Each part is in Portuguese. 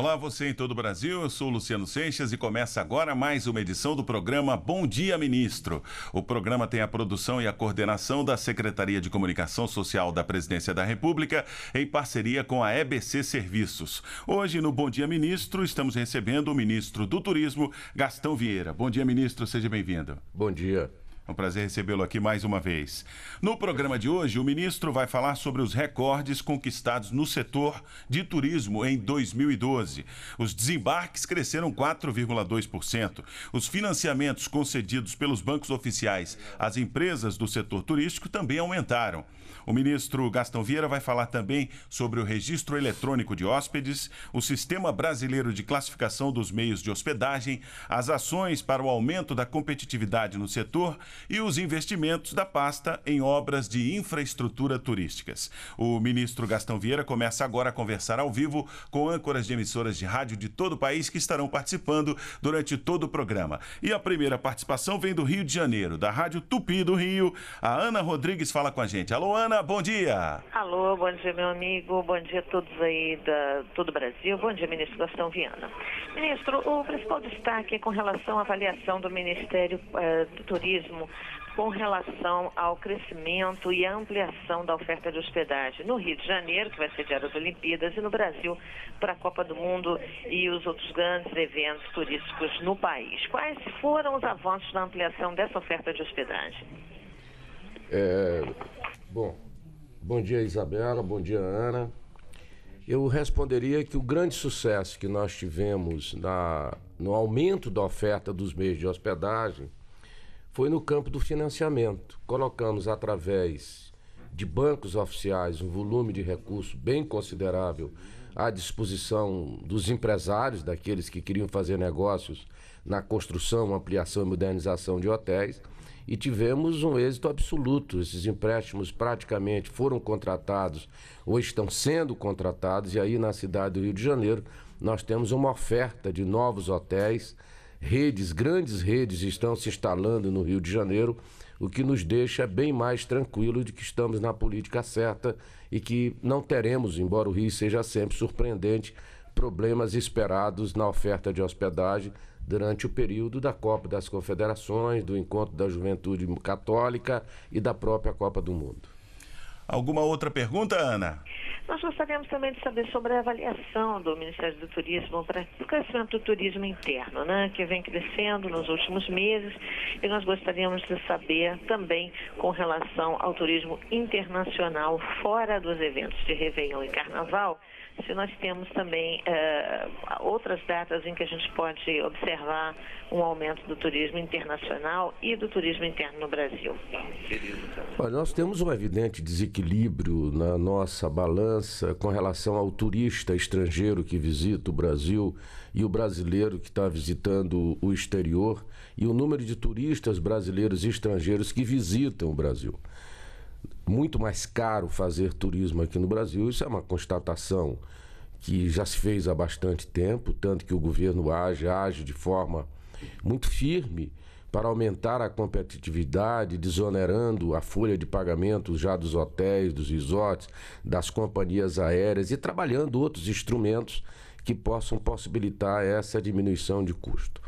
Olá, você em todo o Brasil. Eu sou Luciano Seixas e começa agora mais uma edição do programa Bom Dia Ministro. O programa tem a produção e a coordenação da Secretaria de Comunicação Social da Presidência da República em parceria com a EBC Serviços. Hoje no Bom Dia Ministro estamos recebendo o ministro do Turismo, Gastão Vieira. Bom dia, ministro. Seja bem-vindo. Bom dia. É um prazer recebê-lo aqui mais uma vez. No programa de hoje, o ministro vai falar sobre os recordes conquistados no setor de turismo em 2012. Os desembarques cresceram 4,2%. Os financiamentos concedidos pelos bancos oficiais às empresas do setor turístico também aumentaram. O ministro Gastão Vieira vai falar também sobre o registro eletrônico de hóspedes, o sistema brasileiro de classificação dos meios de hospedagem, as ações para o aumento da competitividade no setor e os investimentos da pasta em obras de infraestrutura turísticas. O ministro Gastão Vieira começa agora a conversar ao vivo com âncoras de emissoras de rádio de todo o país que estarão participando durante todo o programa. E a primeira participação vem do Rio de Janeiro, da Rádio Tupi do Rio. A Ana Rodrigues fala com a gente. Alô, Ana, bom dia. Alô, bom dia, meu amigo. Bom dia a todos aí da todo o Brasil. Bom dia, ministro Gastão Viana. Ministro, o principal destaque é com relação à avaliação do Ministério eh, do Turismo com relação ao crescimento e ampliação da oferta de hospedagem no Rio de Janeiro, que vai sediar as Olimpíadas, e no Brasil, para a Copa do Mundo e os outros grandes eventos turísticos no país. Quais foram os avanços na ampliação dessa oferta de hospedagem? É, bom, bom dia Isabela, bom dia Ana. Eu responderia que o grande sucesso que nós tivemos na, no aumento da oferta dos meios de hospedagem foi no campo do financiamento. Colocamos através de bancos oficiais um volume de recurso bem considerável à disposição dos empresários, daqueles que queriam fazer negócios na construção, ampliação e modernização de hotéis. E tivemos um êxito absoluto. Esses empréstimos praticamente foram contratados ou estão sendo contratados, e aí na cidade do Rio de Janeiro nós temos uma oferta de novos hotéis redes, grandes redes estão se instalando no Rio de Janeiro, o que nos deixa bem mais tranquilo de que estamos na política certa e que não teremos, embora o Rio seja sempre surpreendente, problemas esperados na oferta de hospedagem durante o período da Copa das Confederações, do Encontro da Juventude Católica e da própria Copa do Mundo. Alguma outra pergunta, Ana? Nós gostaríamos também de saber sobre a avaliação do Ministério do Turismo para o crescimento do turismo interno, né, que vem crescendo nos últimos meses. E nós gostaríamos de saber também com relação ao turismo internacional fora dos eventos de Réveillon e Carnaval se nós temos também eh, outras datas em que a gente pode observar um aumento do turismo internacional e do turismo interno no Brasil. Olha, nós temos um evidente desequilíbrio na nossa balança com relação ao turista estrangeiro que visita o Brasil e o brasileiro que está visitando o exterior e o número de turistas brasileiros e estrangeiros que visitam o Brasil muito mais caro fazer turismo aqui no Brasil. Isso é uma constatação que já se fez há bastante tempo, tanto que o governo age, age de forma muito firme para aumentar a competitividade, desonerando a folha de pagamento já dos hotéis, dos resorts, das companhias aéreas e trabalhando outros instrumentos que possam possibilitar essa diminuição de custo.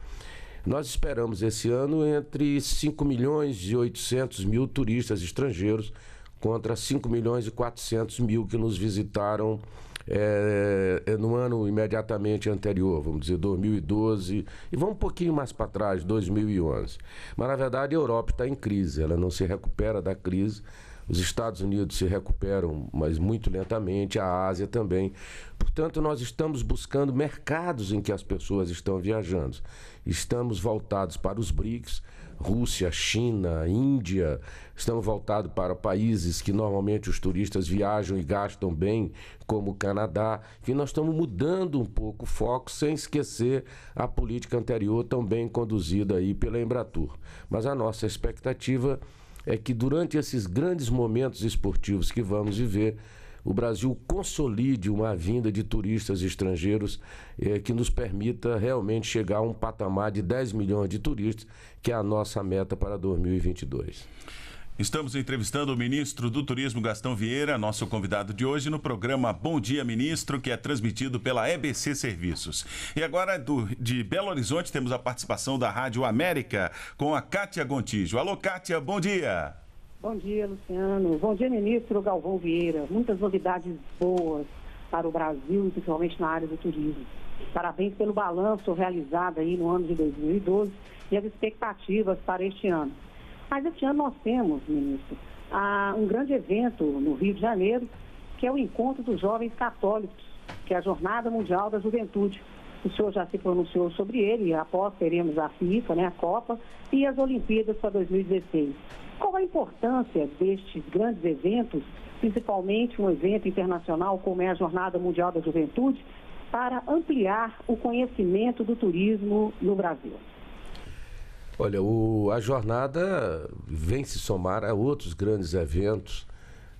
Nós esperamos esse ano entre 5 milhões e 800 mil turistas estrangeiros contra 5 milhões e 400 mil que nos visitaram é, no ano imediatamente anterior, vamos dizer 2012, e vamos um pouquinho mais para trás, 2011. Mas na verdade a Europa está em crise, ela não se recupera da crise. Os Estados Unidos se recuperam, mas muito lentamente, a Ásia também. Portanto, nós estamos buscando mercados em que as pessoas estão viajando estamos voltados para os BRICS, Rússia, China, Índia, estamos voltados para países que normalmente os turistas viajam e gastam bem, como o Canadá, que nós estamos mudando um pouco o foco, sem esquecer a política anterior também conduzida aí pela Embratur. Mas a nossa expectativa é que durante esses grandes momentos esportivos que vamos viver, o Brasil consolide uma vinda de turistas estrangeiros eh, que nos permita realmente chegar a um patamar de 10 milhões de turistas, que é a nossa meta para 2022. Estamos entrevistando o ministro do Turismo Gastão Vieira, nosso convidado de hoje no programa Bom Dia Ministro, que é transmitido pela EBC Serviços. E agora do, de Belo Horizonte temos a participação da Rádio América com a Kátia Gontijo. Alô Kátia, bom dia. Bom dia, Luciano. Bom dia, ministro Galvão Vieira. Muitas novidades boas para o Brasil, principalmente na área do turismo. Parabéns pelo balanço realizado aí no ano de 2012 e as expectativas para este ano. Mas este ano nós temos, ministro, ah, um grande evento no Rio de Janeiro, que é o Encontro dos Jovens Católicos, que é a Jornada Mundial da Juventude. O senhor já se pronunciou sobre ele, após teremos a FIFA, né, a Copa e as Olimpíadas para 2016. Qual a importância destes grandes eventos, principalmente um evento internacional como é a Jornada Mundial da Juventude, para ampliar o conhecimento do turismo no Brasil? Olha, o, a jornada vem se somar a outros grandes eventos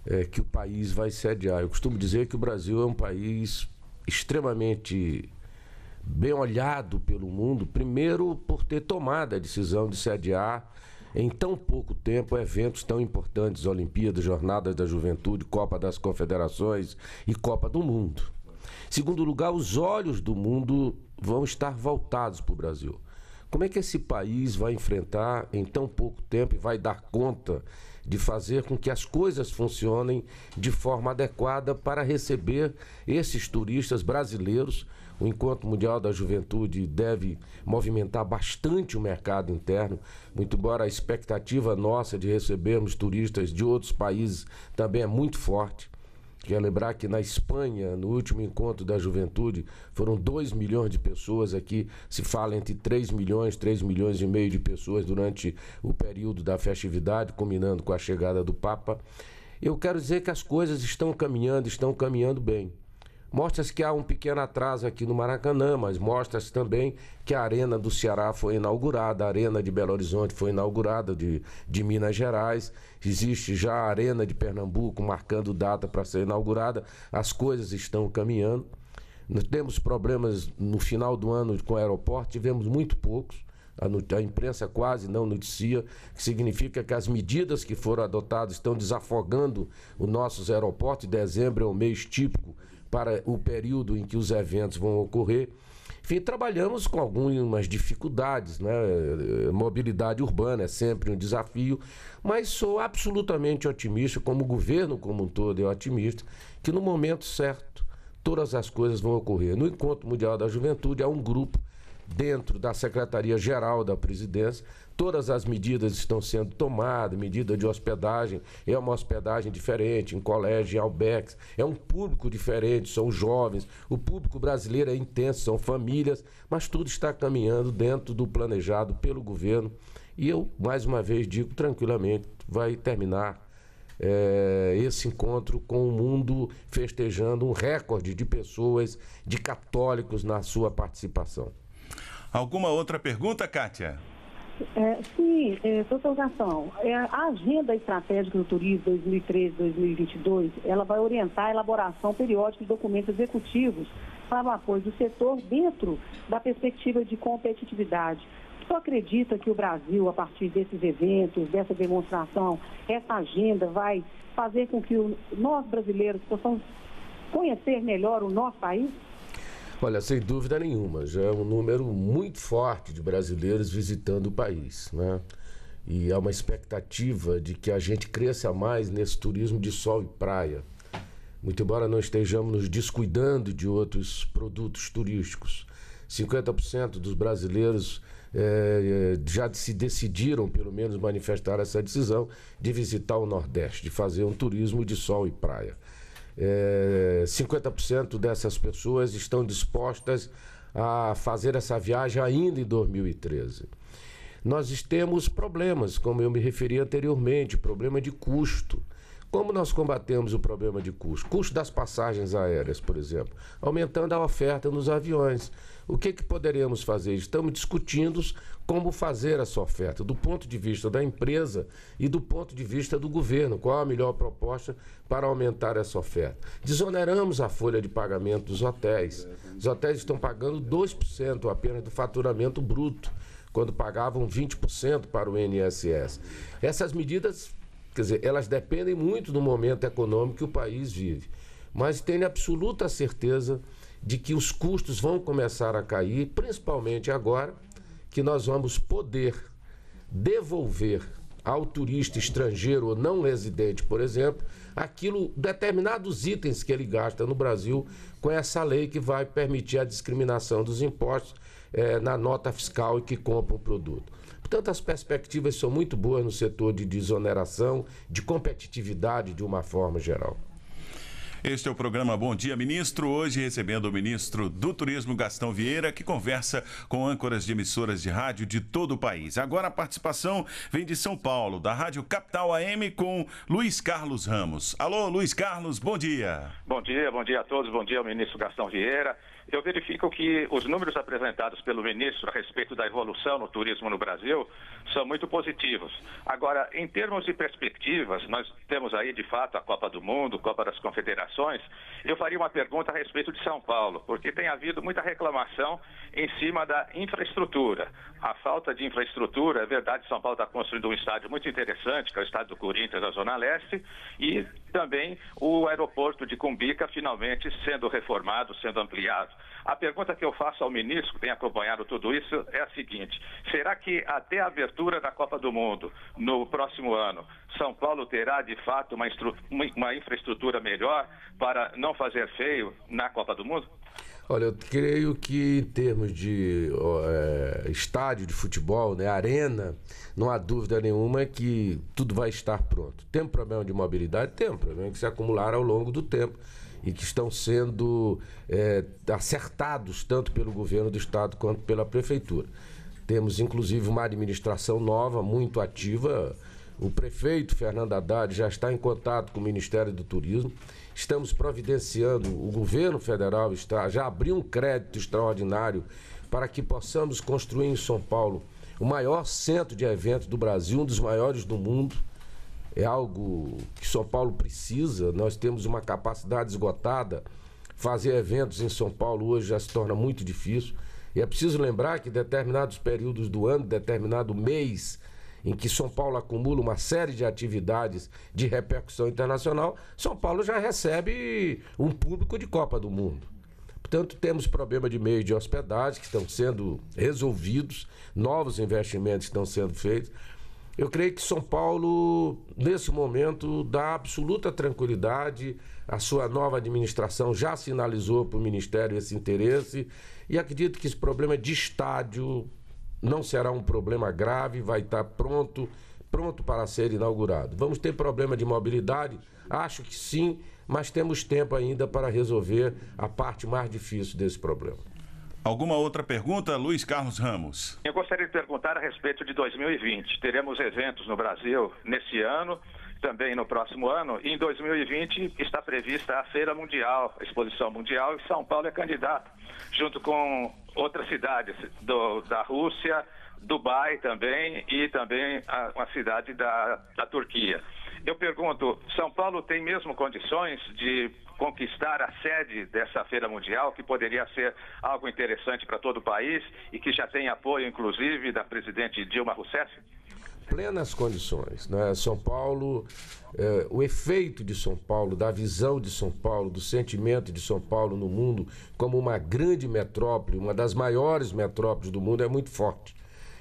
é, que o país vai sediar. Eu costumo dizer que o Brasil é um país extremamente bem olhado pelo mundo, primeiro por ter tomado a decisão de sediar em tão pouco tempo eventos tão importantes, Olimpíadas, Jornadas da Juventude, Copa das Confederações e Copa do Mundo. Segundo lugar, os olhos do mundo vão estar voltados para o Brasil. Como é que esse país vai enfrentar em tão pouco tempo e vai dar conta de fazer com que as coisas funcionem de forma adequada para receber esses turistas brasileiros o Encontro Mundial da Juventude deve movimentar bastante o mercado interno, muito embora a expectativa nossa de recebermos turistas de outros países também é muito forte. Quer lembrar que na Espanha, no último encontro da juventude, foram 2 milhões de pessoas aqui, se fala entre 3 milhões, 3 milhões e meio de pessoas durante o período da festividade, combinando com a chegada do Papa. Eu quero dizer que as coisas estão caminhando, estão caminhando bem. Mostra-se que há um pequeno atraso aqui no Maracanã, mas mostra-se também que a Arena do Ceará foi inaugurada, a Arena de Belo Horizonte foi inaugurada, de, de Minas Gerais, existe já a Arena de Pernambuco marcando data para ser inaugurada, as coisas estão caminhando. Nós temos problemas no final do ano com o aeroporto, tivemos muito poucos. A, a, imprensa quase não noticia, que significa que as medidas que foram adotadas estão desafogando os nossos aeroportos. Dezembro é o mês típico para o período em que os eventos vão ocorrer. Enfim, trabalhamos com algumas dificuldades, né? Mobilidade urbana é sempre um desafio, mas sou absolutamente otimista, como o governo como um todo é otimista, que no momento certo todas as coisas vão ocorrer. No Encontro Mundial da Juventude há um grupo dentro da Secretaria-Geral da Presidência Todas as medidas estão sendo tomadas, medida de hospedagem, é uma hospedagem diferente, em colégio, em albergues, é um público diferente, são jovens, o público brasileiro é intenso, são famílias, mas tudo está caminhando dentro do planejado pelo governo. E eu, mais uma vez, digo tranquilamente, vai terminar é, esse encontro com o mundo festejando um recorde de pessoas, de católicos na sua participação. Alguma outra pergunta, Kátia? É, sim, é, doutor Gastão, é, a Agenda Estratégica do Turismo 2013-2022, ela vai orientar a elaboração periódica de documentos executivos para o apoio do setor dentro da perspectiva de competitividade. você acredita que o Brasil, a partir desses eventos, dessa demonstração, essa agenda vai fazer com que o, nós brasileiros possamos conhecer melhor o nosso país? Olha, sem dúvida nenhuma, já é um número muito forte de brasileiros visitando o país, né? E há uma expectativa de que a gente cresça mais nesse turismo de sol e praia. Muito embora não estejamos nos descuidando de outros produtos turísticos. 50% dos brasileiros é, já se decidiram, pelo menos manifestar essa decisão, de visitar o Nordeste, de fazer um turismo de sol e praia é, 50% dessas pessoas estão dispostas a fazer essa viagem ainda em 2013. Nós temos problemas, como eu me referi anteriormente, problema de custo. Como nós combatemos o problema de custo? Custo das passagens aéreas, por exemplo, aumentando a oferta nos aviões. O que, que poderíamos fazer? Estamos discutindo como fazer essa oferta, do ponto de vista da empresa e do ponto de vista do governo. Qual a melhor proposta para aumentar essa oferta? Desoneramos a folha de pagamento dos hotéis. Os hotéis estão pagando 2% apenas do faturamento bruto, quando pagavam 20% para o INSS. Essas medidas, quer dizer, elas dependem muito do momento econômico que o país vive. Mas tenho absoluta certeza de que os custos vão começar a cair, principalmente agora que nós vamos poder devolver ao turista estrangeiro ou não residente, por exemplo, aquilo determinados itens que ele gasta no Brasil com essa lei que vai permitir a discriminação dos impostos eh, na nota fiscal e que compra o produto. Portanto, as perspectivas são muito boas no setor de desoneração, de competitividade de uma forma geral. Este é o programa Bom Dia Ministro, hoje recebendo o ministro do Turismo Gastão Vieira, que conversa com âncoras de emissoras de rádio de todo o país. Agora a participação vem de São Paulo, da Rádio Capital AM com Luiz Carlos Ramos. Alô, Luiz Carlos, bom dia. Bom dia, bom dia a todos, bom dia ao ministro Gastão Vieira. Eu verifico que os números apresentados pelo ministro a respeito da evolução no turismo no Brasil são muito positivos. Agora, em termos de perspectivas, nós temos aí de fato a Copa do Mundo, Copa das Confederações. Eu faria uma pergunta a respeito de São Paulo, porque tem havido muita reclamação em cima da infraestrutura. A falta de infraestrutura, é verdade, São Paulo está construindo um estádio muito interessante, que é o estádio do Corinthians, na Zona Leste, e também o aeroporto de Cumbica finalmente sendo reformado, sendo ampliado. A pergunta que eu faço ao ministro, que tem acompanhado tudo isso, é a seguinte: será que até a versão abertura da Copa do Mundo no próximo ano, São Paulo terá de fato uma, uma infraestrutura melhor para não fazer feio na Copa do Mundo? Olha, eu creio que em termos de é, estádio de futebol, né, arena, não há dúvida nenhuma que tudo vai estar pronto. Tem problema de mobilidade? Tem problema que se acumularam ao longo do tempo e que estão sendo é, acertados tanto pelo governo do estado quanto pela prefeitura. Temos inclusive uma administração nova, muito ativa. O prefeito Fernando Haddad já está em contato com o Ministério do Turismo. Estamos providenciando, o governo federal está, já abriu um crédito extraordinário para que possamos construir em São Paulo o maior centro de eventos do Brasil, um dos maiores do mundo. É algo que São Paulo precisa. Nós temos uma capacidade esgotada. Fazer eventos em São Paulo hoje já se torna muito difícil. E é preciso lembrar que determinados períodos do ano, determinado mês, em que São Paulo acumula uma série de atividades de repercussão internacional, São Paulo já recebe um público de Copa do Mundo. Portanto, temos problema de meios de hospedagem que estão sendo resolvidos, novos investimentos estão sendo feitos. Eu creio que São Paulo, nesse momento, dá absoluta tranquilidade a sua nova administração já sinalizou para o Ministério esse interesse e acredito que esse problema de estádio não será um problema grave, vai estar pronto, pronto para ser inaugurado. Vamos ter problema de mobilidade? Acho que sim, mas temos tempo ainda para resolver a parte mais difícil desse problema. Alguma outra pergunta, Luiz Carlos Ramos? Eu gostaria de perguntar a respeito de 2020. Teremos eventos no Brasil nesse ano também no próximo ano. E em 2020 está prevista a Feira Mundial, a Exposição Mundial, e São Paulo é candidato, junto com outras cidades do, da Rússia, Dubai também e também a, uma cidade da, da Turquia. Eu pergunto, São Paulo tem mesmo condições de conquistar a sede dessa feira mundial, que poderia ser algo interessante para todo o país e que já tem apoio, inclusive, da presidente Dilma Rousseff? plenas condições. Né? São Paulo, eh, o efeito de São Paulo, da visão de São Paulo, do sentimento de São Paulo no mundo como uma grande metrópole, uma das maiores metrópoles do mundo, é muito forte.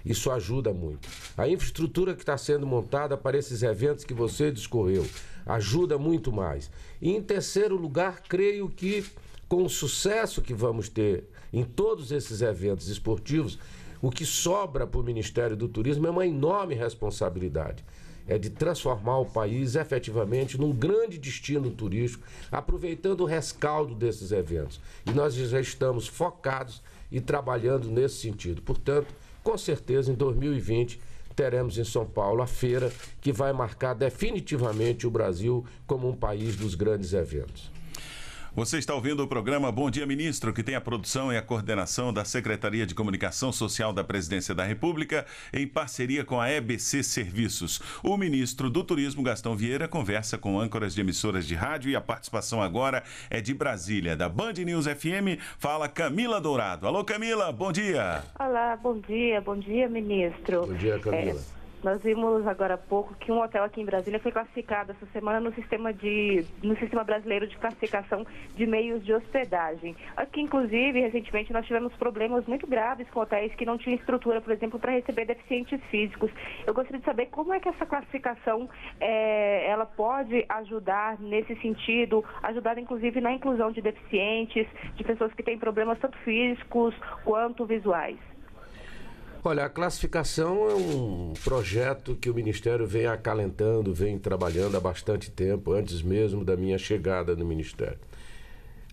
Isso ajuda muito. A infraestrutura que está sendo montada para esses eventos que você discorreu ajuda muito mais. E em terceiro lugar, creio que com o sucesso que vamos ter em todos esses eventos esportivos, o que sobra para o Ministério do Turismo é uma enorme responsabilidade. É de transformar o país efetivamente num grande destino turístico, aproveitando o rescaldo desses eventos. E nós já estamos focados e trabalhando nesse sentido. Portanto, com certeza em 2020 teremos em São Paulo a feira que vai marcar definitivamente o Brasil como um país dos grandes eventos. Você está ouvindo o programa Bom Dia Ministro, que tem a produção e a coordenação da Secretaria de Comunicação Social da Presidência da República, em parceria com a EBC Serviços. O ministro do Turismo, Gastão Vieira, conversa com âncoras de emissoras de rádio e a participação agora é de Brasília, da Band News FM. Fala Camila Dourado. Alô, Camila, bom dia. Olá, bom dia, bom dia, ministro. Bom dia, Camila. É... Nós vimos agora há pouco que um hotel aqui em Brasília foi classificado essa semana no sistema, de, no sistema brasileiro de classificação de meios de hospedagem. Aqui, inclusive, recentemente nós tivemos problemas muito graves com hotéis que não tinham estrutura, por exemplo, para receber deficientes físicos. Eu gostaria de saber como é que essa classificação é, ela pode ajudar nesse sentido, ajudar inclusive na inclusão de deficientes, de pessoas que têm problemas tanto físicos quanto visuais. Olha, a classificação é um projeto que o Ministério vem acalentando, vem trabalhando há bastante tempo, antes mesmo da minha chegada no Ministério.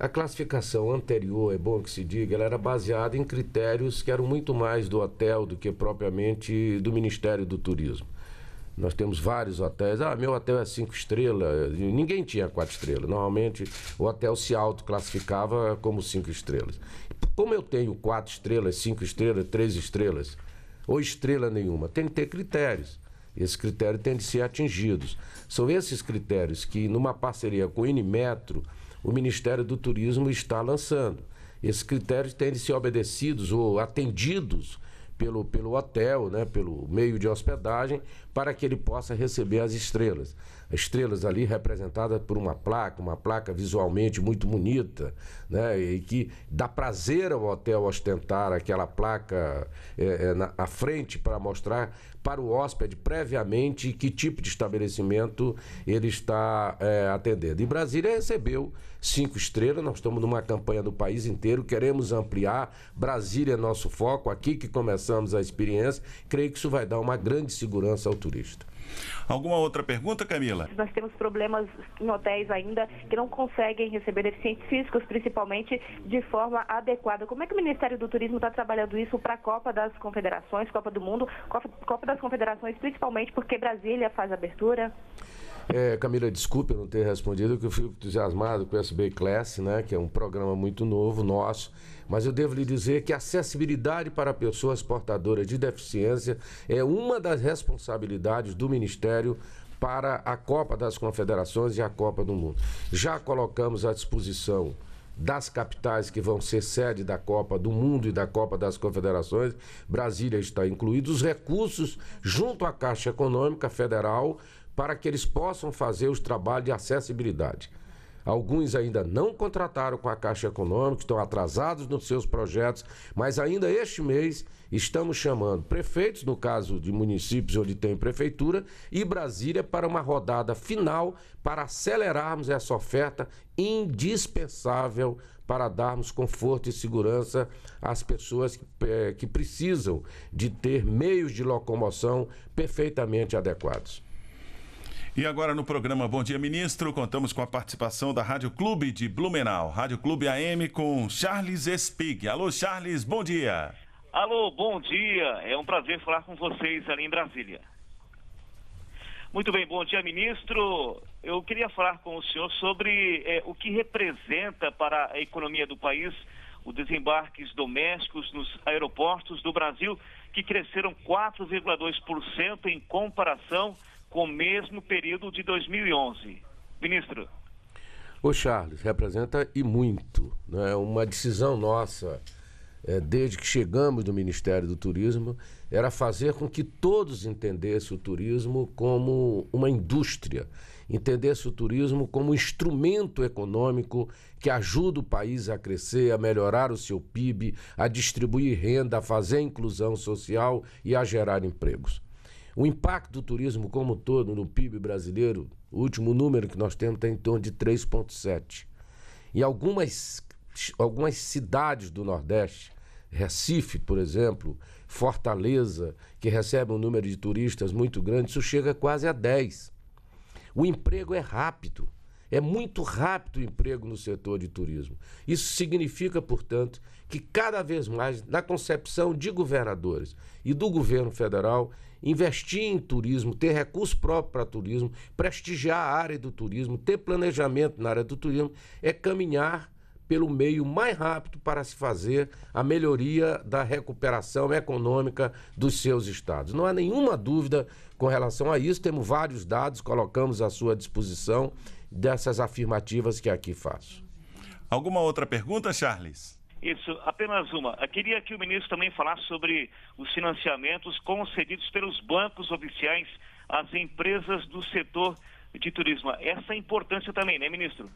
A classificação anterior, é bom que se diga, ela era baseada em critérios que eram muito mais do hotel do que propriamente do Ministério do Turismo. Nós temos vários hotéis. Ah, meu hotel é cinco estrelas. Ninguém tinha quatro estrelas. Normalmente o hotel se autoclassificava como cinco estrelas. Como eu tenho quatro estrelas, cinco estrelas, três estrelas, ou estrela nenhuma, tem que ter critérios. Esse critério tem de ser atingidos. São esses critérios que, numa parceria com o Inimetro, o Ministério do Turismo está lançando. Esses critérios têm de ser obedecidos ou atendidos pelo, pelo hotel, né, pelo meio de hospedagem, para que ele possa receber as estrelas estrelas ali representadas por uma placa, uma placa visualmente muito bonita, né? E que dá prazer ao hotel ostentar aquela placa é, é, na à frente para mostrar para o hóspede previamente que tipo de estabelecimento ele está é, atendendo. E Brasília recebeu cinco estrelas, nós estamos numa campanha do país inteiro, queremos ampliar. Brasília é nosso foco, aqui que começamos a experiência. Creio que isso vai dar uma grande segurança ao turista. Alguma outra pergunta, Camila? Nós temos problemas em hotéis ainda que não conseguem receber deficientes físicos, principalmente de forma adequada. Como é que o Ministério do Turismo está trabalhando isso para a Copa das Confederações, Copa do Mundo, Copa, das Confederações, principalmente porque Brasília faz abertura? É, Camila, desculpe eu não ter respondido, que eu fico entusiasmado com o SB Class, né, que é um programa muito novo nosso mas eu devo lhe dizer que a acessibilidade para pessoas portadoras de deficiência é uma das responsabilidades do Ministério para a Copa das Confederações e a Copa do Mundo. Já colocamos à disposição das capitais que vão ser sede da Copa do Mundo e da Copa das Confederações, Brasília está incluído, os recursos junto à Caixa Econômica Federal para que eles possam fazer os trabalhos de acessibilidade. Alguns ainda não contrataram com a Caixa Econômica, estão atrasados nos seus projetos, mas ainda este mês estamos chamando prefeitos, no caso de municípios onde tem prefeitura, e Brasília para uma rodada final para acelerarmos essa oferta indispensável para darmos conforto e segurança às pessoas que, eh, é, que precisam de ter meios de locomoção perfeitamente adequados. E agora no programa Bom Dia Ministro, contamos com a participação da Rádio Clube de Blumenau, Rádio Clube AM com Charles Espig. Alô, Charles, bom dia. Alô, bom dia. É um prazer falar com vocês ali em Brasília. Muito bem, bom dia, ministro. Eu queria falar com o senhor sobre é, o que representa para a economia do país os desembarques domésticos nos aeroportos do Brasil, que cresceram 4,2% em comparação com o mesmo período de 2011. Ministro. O Charles representa e muito, né? É uma decisão nossa é, desde que chegamos do Ministério do Turismo, era fazer com que todos entendessem o turismo como uma indústria, entendessem o turismo como um instrumento econômico que ajuda o país a crescer, a melhorar o seu PIB, a distribuir renda, a fazer inclusão social e a gerar empregos. O impacto do turismo como um todo no PIB brasileiro, o último número que nós temos está em torno de 3,7. E algumas, algumas cidades do Nordeste, Recife, por exemplo, Fortaleza, que recebe um número de turistas muito grande, isso chega quase a 10. O emprego é rápido. É muito rápido o emprego no setor de turismo. Isso significa, portanto, que cada vez mais, na concepção de governadores e do governo federal, investir em turismo, ter recurso próprio para turismo, prestigiar a área do turismo, ter planejamento na área do turismo, é caminhar pelo meio mais rápido para se fazer a melhoria da recuperação econômica dos seus estados. Não há nenhuma dúvida com relação a isso, temos vários dados, colocamos à sua disposição dessas afirmativas que aqui faço. Alguma outra pergunta, Charles? Isso, apenas uma. Eu queria que o ministro também falasse sobre os financiamentos concedidos pelos bancos oficiais às empresas do setor de turismo. Essa é importância também, né, ministro?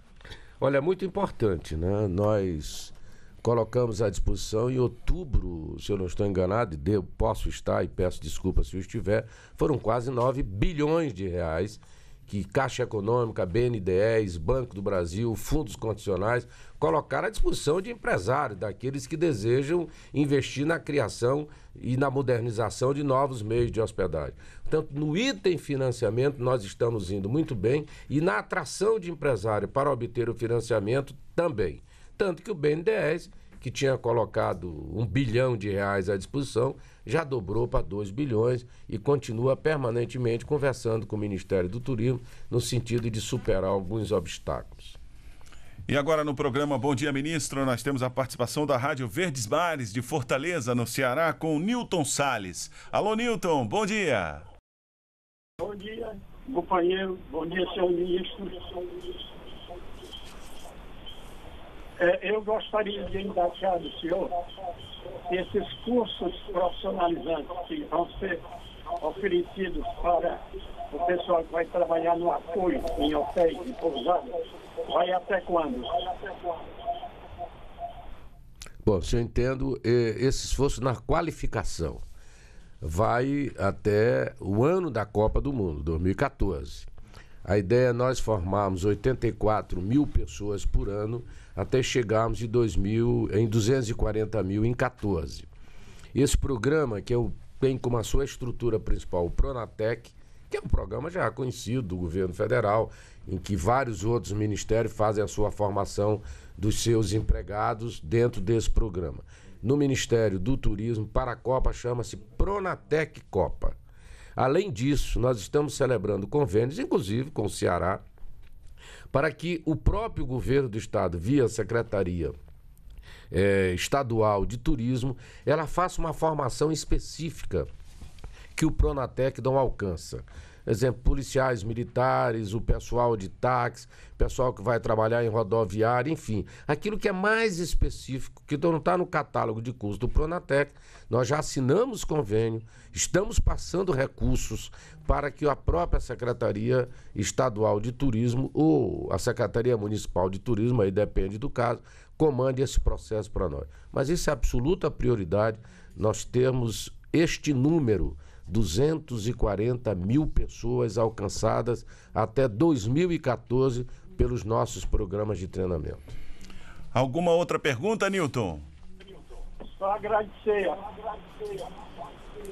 Olha, é muito importante, né? Nós colocamos à disposição em outubro, se eu não estou enganado, e posso estar e peço desculpas se eu estiver, foram quase 9 bilhões de reais que Caixa Econômica, BNDES, Banco do Brasil, fundos condicionais colocaram à disposição de empresários, daqueles que desejam investir na criação e na modernização de novos meios de hospedagem. Portanto, no item financiamento, nós estamos indo muito bem e na atração de empresário para obter o financiamento também. Tanto que o BNDES, que tinha colocado um bilhão de reais à disposição, já dobrou para 2 bilhões e continua permanentemente conversando com o Ministério do Turismo no sentido de superar alguns obstáculos. E agora no programa Bom Dia Ministro, nós temos a participação da Rádio Verdes Bares de Fortaleza, no Ceará, com Newton Sales. Alô, Newton, bom dia. Bom dia, companheiro. Bom dia, senhor ministro. É, eu gostaria de engajar o senhor esses cursos profissionalizantes que vão ser oferecidos para o pessoal que vai trabalhar no apoio em hotéis e pousadas, vai até quando? Bom, se eu entendo, esse esforço na qualificação vai até o ano da Copa do Mundo, 2014. A ideia é nós formarmos 84 mil pessoas por ano até chegarmos em, 2000, em 240 mil em 14. Esse programa, que eu tenho como a sua estrutura principal o Pronatec, que é um programa já conhecido do governo federal, em que vários outros ministérios fazem a sua formação dos seus empregados dentro desse programa. No Ministério do Turismo, para a Copa, chama-se Pronatec Copa. Além disso, nós estamos celebrando convênios, inclusive com o Ceará, para que o próprio governo do estado, via secretaria é, estadual de turismo, ela faça uma formação específica que o Pronatec não alcança exemplo, policiais militares, o pessoal de táxi, pessoal que vai trabalhar em rodoviária, enfim. Aquilo que é mais específico, que então não está no catálogo de curso do Pronatec, nós já assinamos convênio, estamos passando recursos para que a própria Secretaria Estadual de Turismo ou a Secretaria Municipal de Turismo, aí depende do caso, comande esse processo para nós. Mas isso é absoluta prioridade, nós temos este número 240 mil pessoas alcançadas até 2014 pelos nossos programas de treinamento. Alguma outra pergunta, Nilton? Só agradecer. Só agradecer.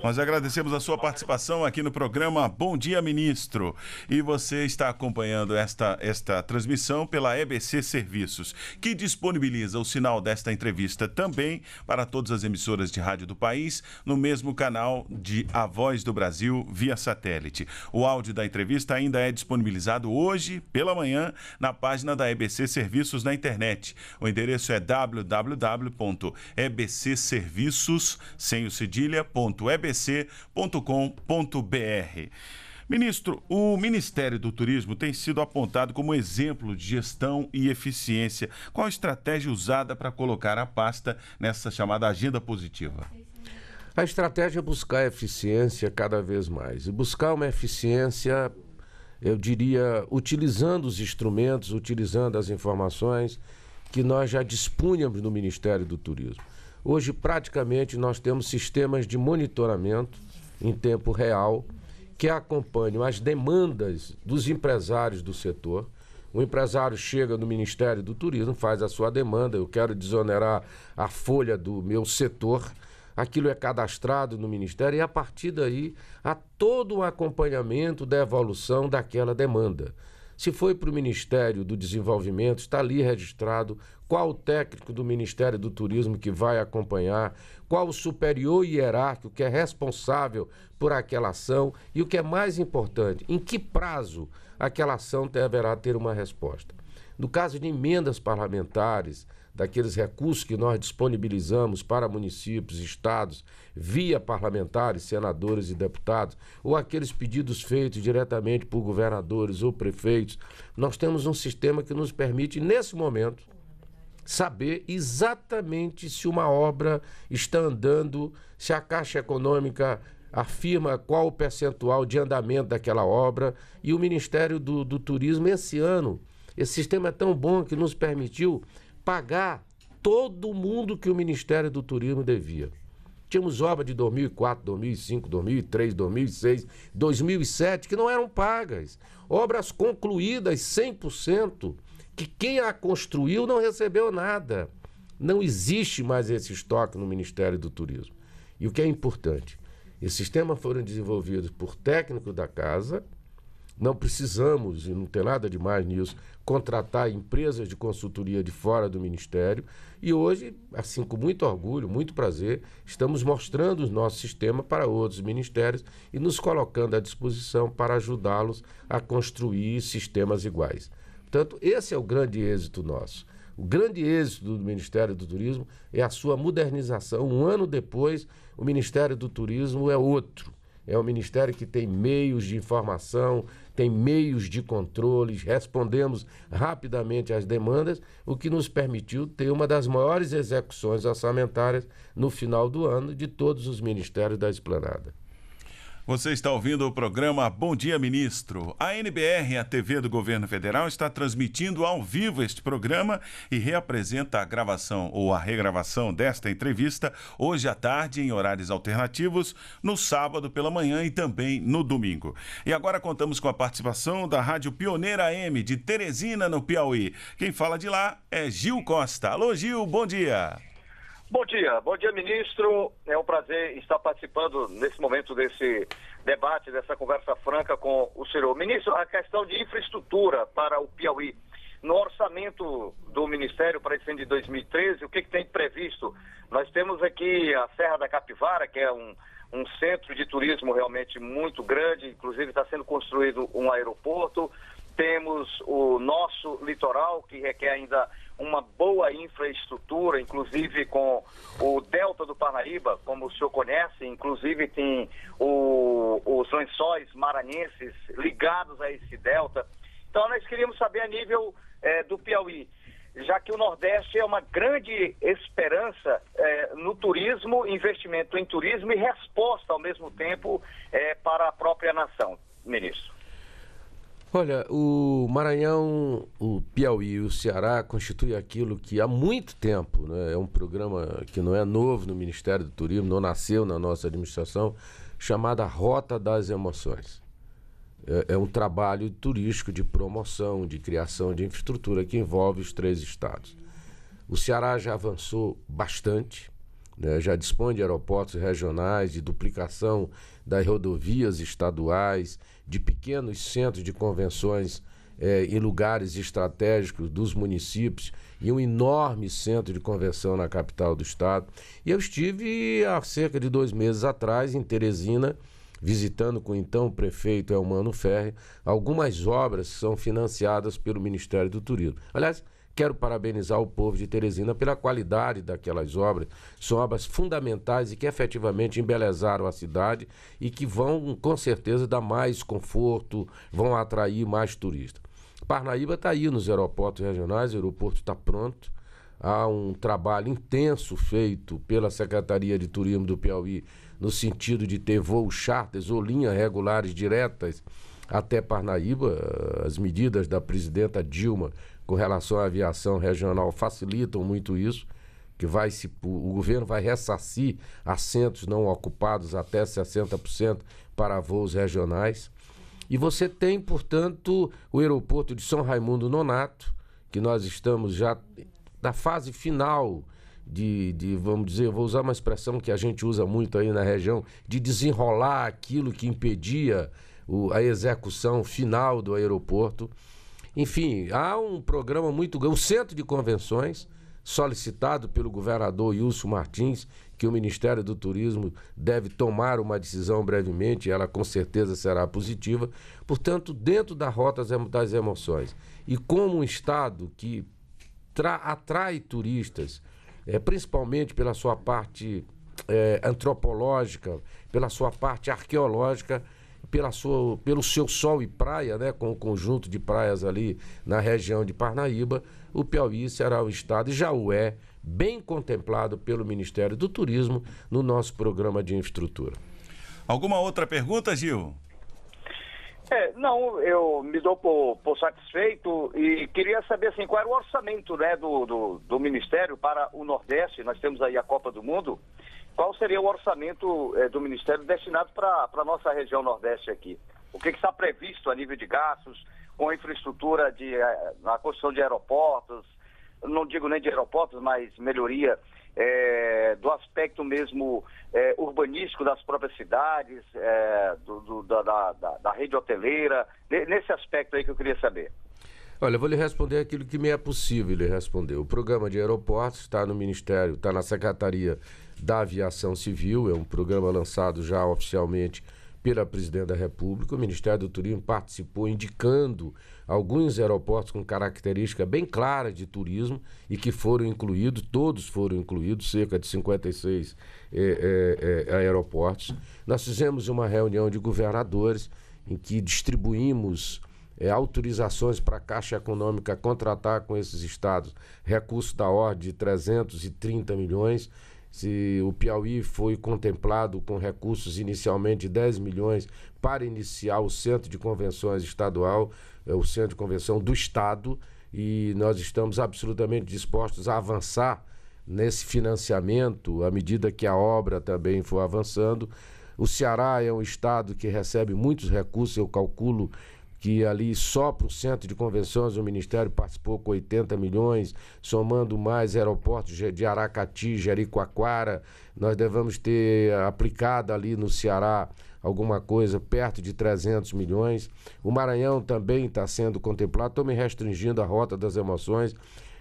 Nós agradecemos a sua participação aqui no programa Bom Dia Ministro. E você está acompanhando esta, esta transmissão pela EBC Serviços, que disponibiliza o sinal desta entrevista também para todas as emissoras de rádio do país, no mesmo canal de A Voz do Brasil via satélite. O áudio da entrevista ainda é disponibilizado hoje, pela manhã, na página da EBC Serviços na internet. O endereço é www.ebcserviços, sem o cedilha, ponto tbc.com.br. Ministro, o Ministério do Turismo tem sido apontado como exemplo de gestão e eficiência. Qual a estratégia usada para colocar a pasta nessa chamada agenda positiva? A estratégia é buscar eficiência cada vez mais. E buscar uma eficiência, eu diria, utilizando os instrumentos, utilizando as informações que nós já dispunhamos no Ministério do Turismo. Hoje, praticamente, nós temos sistemas de monitoramento em tempo real que acompanham as demandas dos empresários do setor. O empresário chega no Ministério do Turismo, faz a sua demanda, eu quero desonerar a folha do meu setor. Aquilo é cadastrado no Ministério e a partir daí há todo o um acompanhamento da evolução daquela demanda. Se foi para o Ministério do Desenvolvimento, está ali registrado qual o técnico do Ministério do Turismo que vai acompanhar, qual o superior hierárquico que é responsável por aquela ação e o que é mais importante, em que prazo aquela ação deverá ter uma resposta. No caso de emendas parlamentares, daqueles recursos que nós disponibilizamos para municípios, estados via parlamentares, senadores e deputados, ou aqueles pedidos feitos diretamente por governadores ou prefeitos, nós temos um sistema que nos permite, nesse momento, saber exatamente se uma obra está andando, se a Caixa Econômica afirma qual o percentual de andamento daquela obra. E o Ministério do, do Turismo, esse ano, esse sistema é tão bom que nos permitiu pagar todo mundo que o Ministério do Turismo devia. Tínhamos obras de 2004, 2005, 2003, 2006, 2007 que não eram pagas. Obras concluídas 100%, que quem a construiu não recebeu nada. Não existe mais esse estoque no Ministério do Turismo. E o que é importante? Esses sistemas foram desenvolvidos por técnicos da casa, não precisamos, e não tem nada demais nisso, contratar empresas de consultoria de fora do Ministério. E hoje, assim, com muito orgulho, muito prazer, estamos mostrando o nosso sistema para outros ministérios e nos colocando à disposição para ajudá-los a construir sistemas iguais. Portanto, esse é o grande êxito nosso. O grande êxito do Ministério do Turismo é a sua modernização. Um ano depois, o Ministério do Turismo é outro. É um ministério que tem meios de informação, tem meios de controles, respondemos rapidamente às demandas, o que nos permitiu ter uma das maiores execuções orçamentárias no final do ano de todos os ministérios da Esplanada. Você está ouvindo o programa Bom Dia Ministro. A NBR, a TV do Governo Federal, está transmitindo ao vivo este programa e reapresenta a gravação ou a regravação desta entrevista hoje à tarde em horários alternativos, no sábado pela manhã e também no domingo. E agora contamos com a participação da Rádio Pioneira M de Teresina, no Piauí. Quem fala de lá é Gil Costa. Alô, Gil, bom dia. Bom dia, bom dia, ministro. É um prazer estar participando nesse momento desse debate, dessa conversa franca com o senhor. Ministro, a questão de infraestrutura para o Piauí. No orçamento do Ministério para esse ano de 2013, o que, que tem previsto? Nós temos aqui a Serra da Capivara, que é um, um centro de turismo realmente muito grande, inclusive está sendo construído um aeroporto. Temos o nosso litoral, que requer ainda uma boa infraestrutura, inclusive com o Delta do Parnaíba, como o senhor conhece, inclusive tem o, os lençóis maranhenses ligados a esse Delta. Então, nós queríamos saber a nível eh, do Piauí, já que o Nordeste é uma grande esperança eh, no turismo, investimento em turismo e resposta ao mesmo tempo eh, para a própria nação, ministro. Olha, o Maranhão, o Piauí e o Ceará constituem aquilo que há muito tempo né, é um programa que não é novo no Ministério do Turismo, não nasceu na nossa administração, chamada Rota das Emoções. É, é um trabalho turístico de promoção, de criação de infraestrutura que envolve os três estados. O Ceará já avançou bastante, né, já dispõe de aeroportos regionais, de duplicação das rodovias estaduais de pequenos centros de convenções é, eh, em lugares estratégicos dos municípios e um enorme centro de convenção na capital do estado. E eu estive há cerca de dois meses atrás em Teresina, visitando com o então prefeito Elmano Ferre algumas obras que são financiadas pelo Ministério do Turismo. Aliás, Quero parabenizar o povo de Teresina pela qualidade daquelas obras. São obras fundamentais e que efetivamente embelezaram a cidade e que vão, com certeza, dar mais conforto, vão atrair mais turistas. Parnaíba está aí nos aeroportos regionais, o aeroporto está pronto. Há um trabalho intenso feito pela Secretaria de Turismo do Piauí no sentido de ter voos charters ou linhas regulares diretas até Parnaíba. As medidas da presidenta Dilma com relação à aviação regional facilitam muito isso, que vai se o governo vai ressarcir assentos não ocupados até 60% para voos regionais. E você tem, portanto, o aeroporto de São Raimundo Nonato, que nós estamos já na fase final de, de, vamos dizer, vou usar uma expressão que a gente usa muito aí na região, de desenrolar aquilo que impedia o, a execução final do aeroporto. Enfim, há um programa muito grande, O centro de convenções solicitado pelo governador Wilson Martins, que o Ministério do Turismo deve tomar uma decisão brevemente, ela com certeza será positiva. Portanto, dentro da rota das emoções. E como um Estado que atrai turistas, é, principalmente pela sua parte é, antropológica, pela sua parte arqueológica, pela sua, pelo seu sol e praia, né, com o conjunto de praias ali na região de Parnaíba, o Piauí será o estado, e já o é, bem contemplado pelo Ministério do Turismo no nosso programa de infraestrutura. Alguma outra pergunta, Gil? É, não, eu me dou por, por, satisfeito e queria saber assim, qual era o orçamento né, do, do, do, Ministério para o Nordeste. Nós temos aí a Copa do Mundo qual seria o orçamento eh, do Ministério destinado para a nossa região Nordeste aqui? O que, que, está previsto a nível de gastos com infraestrutura de eh, construção de aeroportos? Não digo nem de aeroportos, mas melhoria eh, do aspecto mesmo eh, urbanístico das próprias cidades, do, do, da, da, da rede hoteleira. Nesse aspecto aí que eu queria saber. Olha, vou lhe responder aquilo que me é possível lhe responder. O programa de aeroportos está no Ministério, está na Secretaria da Aviação Civil. É um programa lançado já oficialmente pela Presidente da República. O Ministério do Turismo participou indicando alguns aeroportos com característica bem clara de turismo e que foram incluídos, todos foram incluídos, cerca de 56 é, é, é, aeroportos. Nós fizemos uma reunião de governadores em que distribuímos eh, autorizações para a Caixa Econômica contratar com esses estados recursos da ordem de 330 milhões se o Piauí foi contemplado com recursos inicialmente de 10 milhões para iniciar o centro de convenções estadual, é, o centro de convenção do Estado, e nós estamos absolutamente dispostos a avançar nesse financiamento à medida que a obra também for avançando. O Ceará é um estado que recebe muitos recursos, eu calculo que ali só para o centro de convenções o Ministério participou com 80 milhões, somando mais aeroportos de Aracati, Jericoacoara. Nós devemos ter aplicado ali no Ceará alguma coisa perto de 300 milhões. O Maranhão também está sendo contemplado, estou me restringindo a rota das emoções.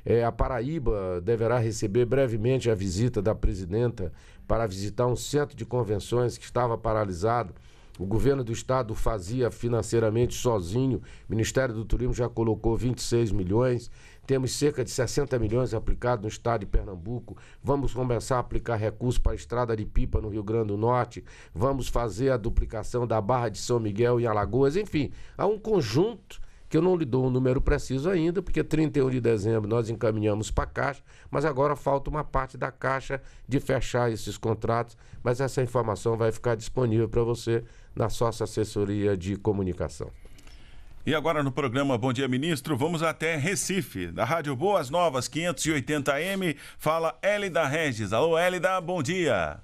É, a Paraíba deverá receber brevemente a visita da presidenta para visitar um centro de convenções que estava paralisado o governo do estado fazia financeiramente sozinho. O Ministério do Turismo já colocou 26 milhões. Temos cerca de 60 milhões aplicados no estado de Pernambuco. Vamos começar a aplicar recursos para a estrada de pipa no Rio Grande do Norte. Vamos fazer a duplicação da Barra de São Miguel em Alagoas. Enfim, há um conjunto que eu não lhe dou um número preciso ainda, porque 31 de dezembro nós encaminhamos para a Caixa, mas agora falta uma parte da Caixa de fechar esses contratos, mas essa informação vai ficar disponível para você na sócia assessoria de comunicação. E agora no programa Bom Dia Ministro, vamos até Recife, da Rádio Boas Novas 580M, fala Elida Regis. Alô Elida, bom dia.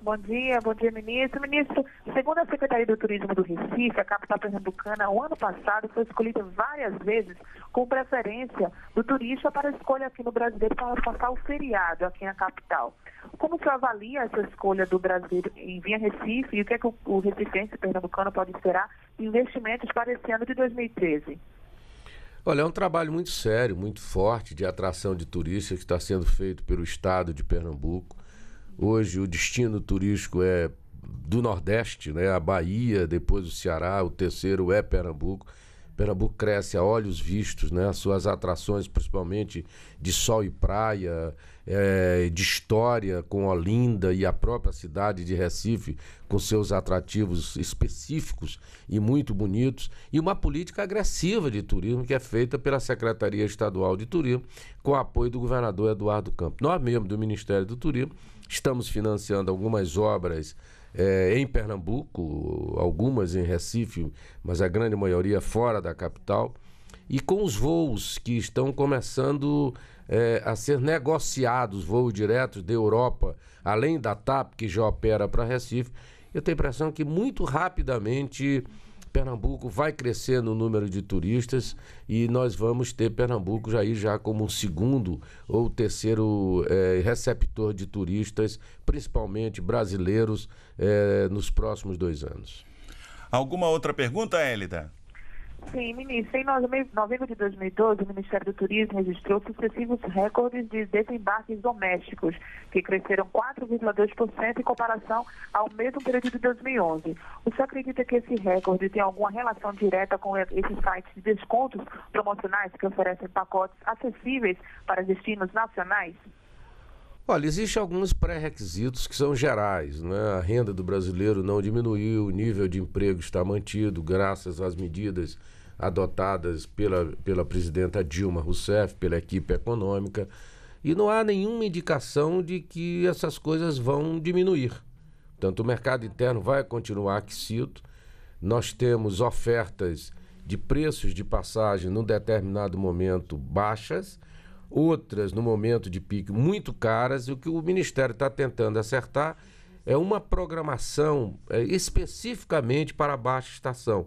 Bom dia, bom dia, ministro. Ministro, segundo a Secretaria do Turismo do Recife, a capital pernambucana, o ano passado foi escolhida várias vezes com preferência do turista para escolha aqui no brasileiro para passar o feriado aqui na capital. Como que avalia essa escolha do brasileiro em via Recife e o que é que o, o recifense pernambucano pode esperar de investimentos para esse ano de 2013? Olha, é um trabalho muito sério, muito forte de atração de turistas que está sendo feito pelo Estado de Pernambuco Hoje o destino turístico é do Nordeste, né? A Bahia, depois o Ceará, o terceiro é Pernambuco. Pernambuco cresce a olhos vistos, né? As suas atrações, principalmente de sol e praia, é, de história com Olinda e a própria cidade de Recife, com seus atrativos específicos e muito bonitos, e uma política agressiva de turismo que é feita pela Secretaria Estadual de Turismo, com o apoio do governador Eduardo Campos. Nós mesmo, do Ministério do Turismo, Estamos financiando algumas obras é, em Pernambuco, algumas em Recife, mas a grande maioria fora da capital. E com os voos que estão começando é, a ser negociados, voos diretos da Europa, além da TAP, que já opera para Recife, eu tenho a impressão que muito rapidamente Pernambuco vai crescer no número de turistas e nós vamos ter Pernambuco já, aí já como segundo ou terceiro é, receptor de turistas, principalmente brasileiros, é, nos próximos dois anos. Alguma outra pergunta, Elida? Sim, ministro. Em novembro de 2012, o Ministério do Turismo registrou sucessivos recordes de desembarques domésticos, que cresceram 4,2% em comparação ao mesmo período de 2011. Você acredita que esse recorde tem alguma relação direta com esses sites de descontos promocionais que oferecem pacotes acessíveis para destinos nacionais? Olha, existem alguns pré-requisitos que são gerais. Né? A renda do brasileiro não diminuiu, o nível de emprego está mantido, graças às medidas adotadas pela, pela presidenta Dilma Rousseff, pela equipe econômica. E não há nenhuma indicação de que essas coisas vão diminuir. Portanto, o mercado interno vai continuar aquecido. Nós temos ofertas de preços de passagem num determinado momento baixas outras no momento de pico muito caras, e o que o Ministério está tentando acertar é uma programação é, especificamente para a baixa estação,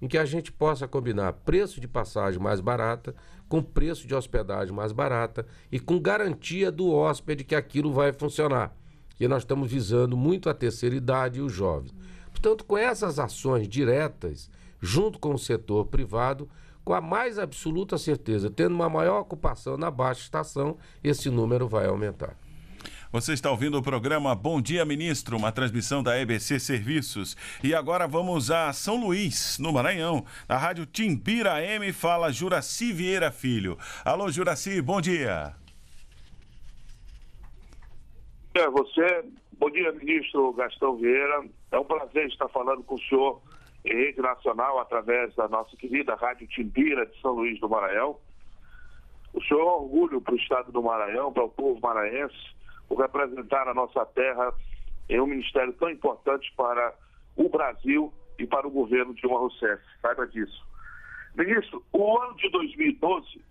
em que a gente possa combinar preço de passagem mais barata com preço de hospedagem mais barata e com garantia do hóspede que aquilo vai funcionar. E nós estamos visando muito a terceira idade e os jovens. Portanto, com essas ações diretas, junto com o setor privado, com a mais absoluta certeza, tendo uma maior ocupação na baixa estação, esse número vai aumentar. Você está ouvindo o programa Bom Dia Ministro, uma transmissão da EBC Serviços. E agora vamos a São Luís, no Maranhão. A rádio Timbira M fala Juraci Vieira Filho. Alô, Juraci, bom dia. Bom dia, você. Bom dia, ministro Gastão Vieira. É um prazer estar falando com o senhor rede nacional através da nossa querida Rádio Timbira de São Luís do Maranhão. O senhor é um orgulho para o estado do Maranhão, para o povo maranhense, por representar a nossa terra em um ministério tão importante para o Brasil e para o governo Dilma Rousseff. Saiba disso. Ministro, o ano de 2012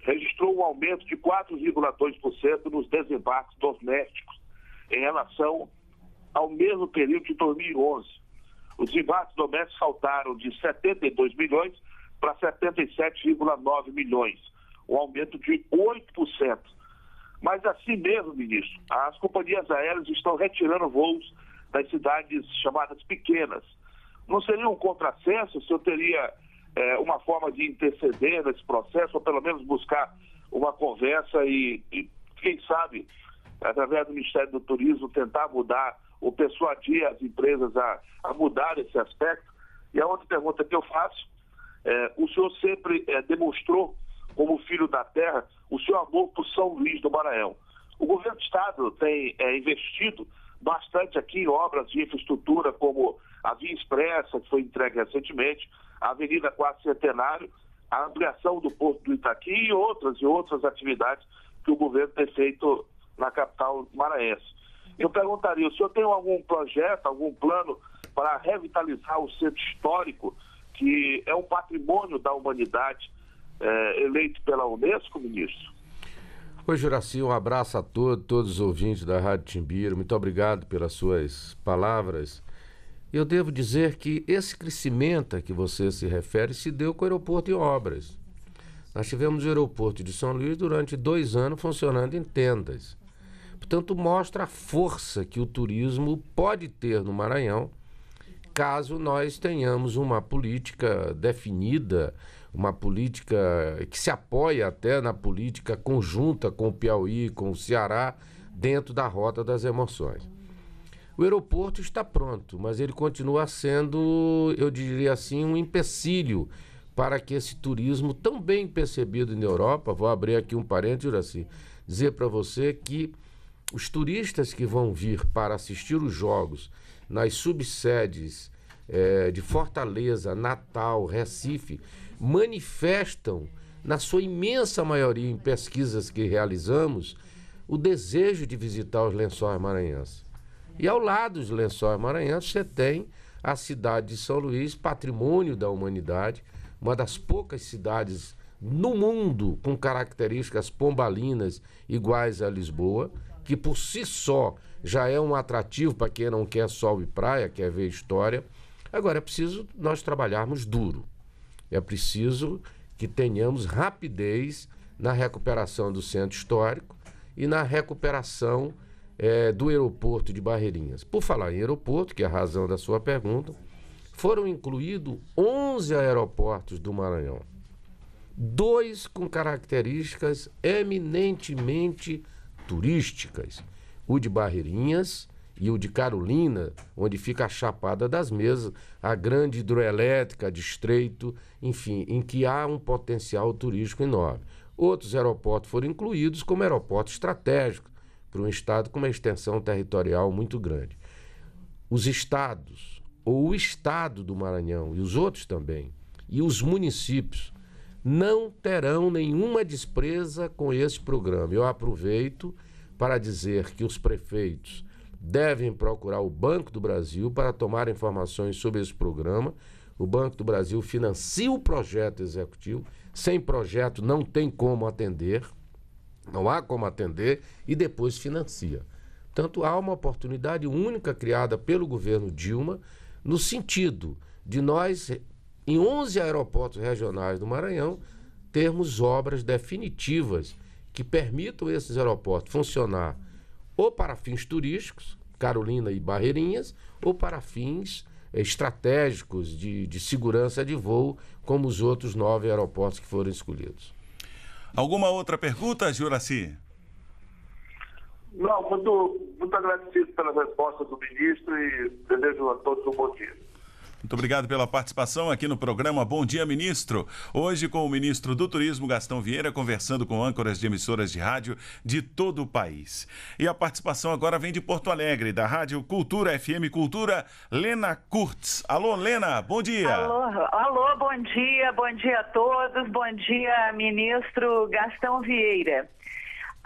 registrou um aumento de 4,2% nos desembarques domésticos em relação ao mesmo período de 2011 os embates domésticos saltaram de 72 milhões para 77,9 milhões, um aumento de 8%. Mas assim mesmo, ministro, as companhias aéreas estão retirando voos das cidades chamadas pequenas. Não seria um contrassenso se eu teria é, uma forma de interceder nesse processo, ou pelo menos buscar uma conversa e, e quem sabe, através do Ministério do Turismo, tentar mudar ou persuadir as empresas a, a mudar esse aspecto. E a outra pergunta que eu faço é, o senhor sempre é, demonstrou, como filho da terra, o seu amor por São Luís do Maranhão. O governo do Estado tem é, investido bastante aqui em obras de infraestrutura, como a Via Expressa, que foi entregue recentemente, a Avenida Quatro Centenário, a ampliação do Porto do Itaqui e outras e outras atividades que o governo tem feito na capital maranhense. Eu perguntaria, o senhor tem algum projeto, algum plano para revitalizar o centro histórico, que é um patrimônio da humanidade, é, eleito pela Unesco, ministro? Oi, Juraci, um abraço a todos, todos os ouvintes da Rádio Timbira. Muito obrigado pelas suas palavras. Eu devo dizer que esse crescimento a que você se refere se deu com o aeroporto em obras. Nós tivemos o aeroporto de São Luís durante dois anos funcionando em tendas. Portanto, mostra a força que o turismo pode ter no Maranhão, caso nós tenhamos uma política definida, uma política que se apoia até na política conjunta com o Piauí, com o Ceará, dentro da rota das emoções. O aeroporto está pronto, mas ele continua sendo, eu diria assim, um empecilho para que esse turismo tão bem percebido na Europa, vou abrir aqui um parênteses, dizer para você que os turistas que vão vir para assistir os jogos nas subsedes é, de Fortaleza, Natal, Recife, manifestam, na sua imensa maioria em pesquisas que realizamos, o desejo de visitar os lençóis maranhenses. E ao lado dos lençóis maranhenses, você tem a cidade de São Luís, patrimônio da humanidade, uma das poucas cidades no mundo com características pombalinas iguais a Lisboa que por si só já é um atrativo para quem não quer sol e praia, quer ver história. Agora, é preciso nós trabalharmos duro. É preciso que tenhamos rapidez na recuperação do centro histórico e na recuperação é, do aeroporto de Barreirinhas. Por falar em aeroporto, que é a razão da sua pergunta, foram incluídos 11 aeroportos do Maranhão. Dois com características eminentemente turísticas, o de Barreirinhas e o de Carolina, onde fica a Chapada das Mesas, a grande hidroelétrica de Estreito, enfim, em que há um potencial turístico enorme. Outros aeroportos foram incluídos como aeroporto estratégico para um estado com uma extensão territorial muito grande. Os estados, ou o estado do Maranhão e os outros também, e os municípios não terão nenhuma despesa com esse programa. Eu aproveito para dizer que os prefeitos devem procurar o Banco do Brasil para tomar informações sobre esse programa. O Banco do Brasil financia o projeto executivo. Sem projeto não tem como atender, não há como atender e depois financia. Portanto, há uma oportunidade única criada pelo governo Dilma no sentido de nós em 11 aeroportos regionais do Maranhão, termos obras definitivas que permitam esses aeroportos funcionar ou para fins turísticos, Carolina e Barreirinhas, ou para fins eh, estratégicos de, de segurança de voo, como os outros nove aeroportos que foram escolhidos. Alguma outra pergunta, Juraci? Não, muito, muito agradecido pela resposta do ministro e desejo a todos um bom dia. Muito obrigado pela participação aqui no programa Bom Dia Ministro. Hoje com o ministro do Turismo, Gastão Vieira, conversando com âncoras de emissoras de rádio de todo o país. E a participação agora vem de Porto Alegre, da Rádio Cultura FM Cultura, Lena Kurtz. Alô, Lena, bom dia. Alô, alô, bom dia, bom dia a todos, bom dia, ministro Gastão Vieira.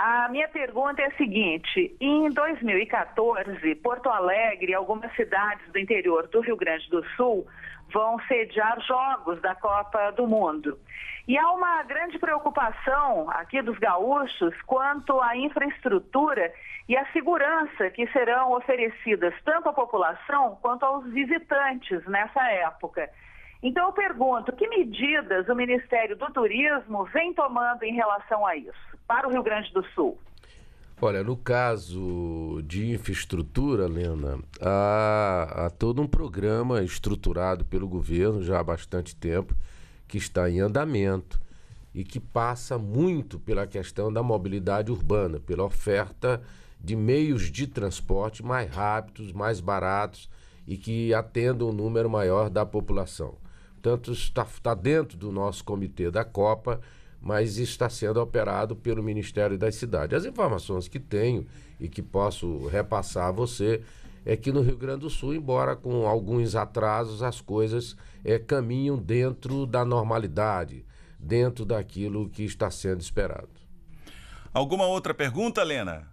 A minha pergunta é a seguinte: em 2014, Porto Alegre e algumas cidades do interior do Rio Grande do Sul vão sediar jogos da Copa do Mundo. E há uma grande preocupação aqui dos gaúchos quanto à infraestrutura e à segurança que serão oferecidas tanto à população quanto aos visitantes nessa época. Então eu pergunto, que medidas o Ministério do Turismo vem tomando em relação a isso para o Rio Grande do Sul? Olha, no caso de infraestrutura, Lena, há, há todo um programa estruturado pelo governo já há bastante tempo que está em andamento e que passa muito pela questão da mobilidade urbana, pela oferta de meios de transporte mais rápidos, mais baratos e que atendam um número maior da população. Portanto, está, está dentro do nosso comitê da Copa, mas está sendo operado pelo Ministério das Cidades. As informações que tenho e que posso repassar a você é que no Rio Grande do Sul, embora com alguns atrasos, as coisas é, caminham dentro da normalidade, dentro daquilo que está sendo esperado. Alguma outra pergunta, Lena?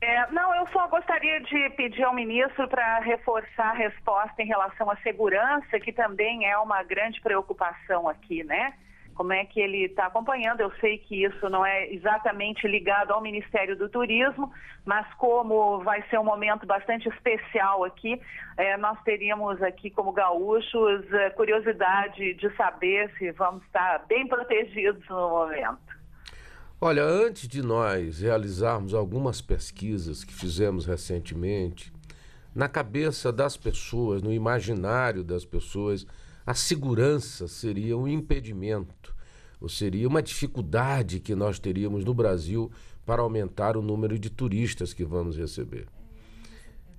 É, não, eu só gostaria de pedir ao ministro para reforçar a resposta em relação à segurança, que também é uma grande preocupação aqui, né? Como é que ele está acompanhando? Eu sei que isso não é exatamente ligado ao Ministério do Turismo, mas como vai ser um momento bastante especial aqui, é, nós teríamos aqui como gaúchos é, curiosidade de saber se vamos estar bem protegidos no momento. Olha, antes de nós realizarmos algumas pesquisas que fizemos recentemente, na cabeça das pessoas, no imaginário das pessoas, a segurança seria um impedimento, ou seria uma dificuldade que nós teríamos no Brasil para aumentar o número de turistas que vamos receber.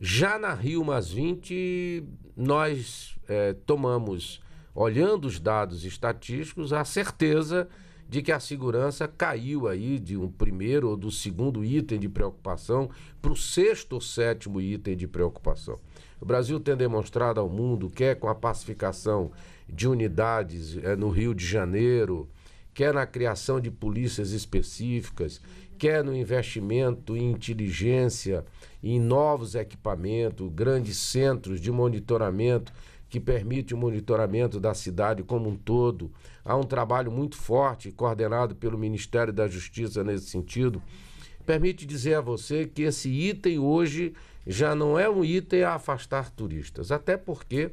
Já na Rio Mais 20, nós é, tomamos, olhando os dados estatísticos, a certeza de que a segurança caiu aí de um primeiro ou do segundo item de preocupação para o sexto ou sétimo item de preocupação. O Brasil tem demonstrado ao mundo que é com a pacificação de unidades é, no Rio de Janeiro, quer é na criação de polícias específicas, quer é no investimento em inteligência, em novos equipamentos, grandes centros de monitoramento que permite o monitoramento da cidade como um todo. Há um trabalho muito forte coordenado pelo Ministério da Justiça nesse sentido. Permite dizer a você que esse item hoje já não é um item a afastar turistas, até porque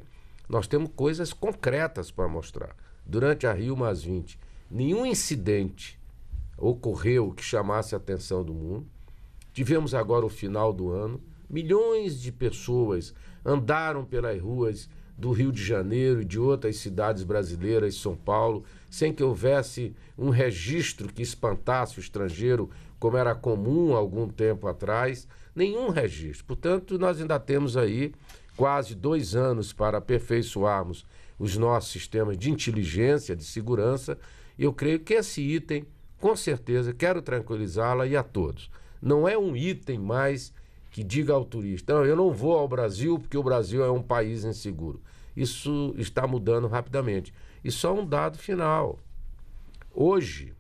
nós temos coisas concretas para mostrar. Durante a Rio Mais 20, nenhum incidente ocorreu que chamasse a atenção do mundo. Tivemos agora o final do ano, milhões de pessoas andaram pelas ruas do Rio de Janeiro e de outras cidades brasileiras, São Paulo, sem que houvesse um registro que espantasse o estrangeiro, como era comum há algum tempo atrás, nenhum registro. Portanto, nós ainda temos aí quase dois anos para aperfeiçoarmos os nossos sistemas de inteligência, de segurança, e eu creio que esse item, com certeza, quero tranquilizá-la e a todos. Não é um item mais que diga ao turista: não, eu não vou ao Brasil porque o Brasil é um país inseguro. Isso está mudando rapidamente. E só é um dado final. Hoje,